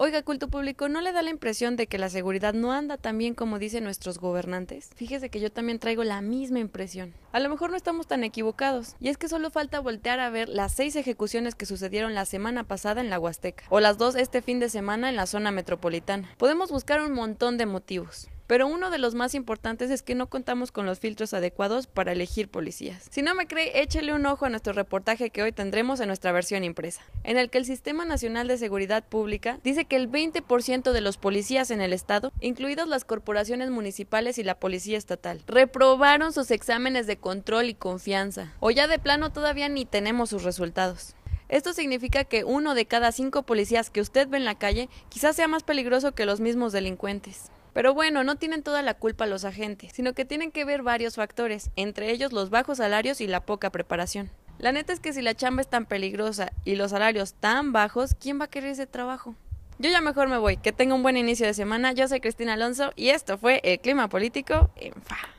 Oiga, culto público, ¿no le da la impresión de que la seguridad no anda tan bien como dicen nuestros gobernantes? Fíjese que yo también traigo la misma impresión. A lo mejor no estamos tan equivocados, y es que solo falta voltear a ver las seis ejecuciones que sucedieron la semana pasada en la Huasteca, o las dos este fin de semana en la zona metropolitana. Podemos buscar un montón de motivos pero uno de los más importantes es que no contamos con los filtros adecuados para elegir policías. Si no me cree, échele un ojo a nuestro reportaje que hoy tendremos en nuestra versión impresa, en el que el Sistema Nacional de Seguridad Pública dice que el 20% de los policías en el estado, incluidas las corporaciones municipales y la policía estatal, reprobaron sus exámenes de control y confianza, o ya de plano todavía ni tenemos sus resultados. Esto significa que uno de cada cinco policías que usted ve en la calle quizás sea más peligroso que los mismos delincuentes. Pero bueno, no tienen toda la culpa los agentes, sino que tienen que ver varios factores, entre ellos los bajos salarios y la poca preparación. La neta es que si la chamba es tan peligrosa y los salarios tan bajos, ¿quién va a querer ese trabajo? Yo ya mejor me voy, que tenga un buen inicio de semana. Yo soy Cristina Alonso y esto fue El Clima Político en FA.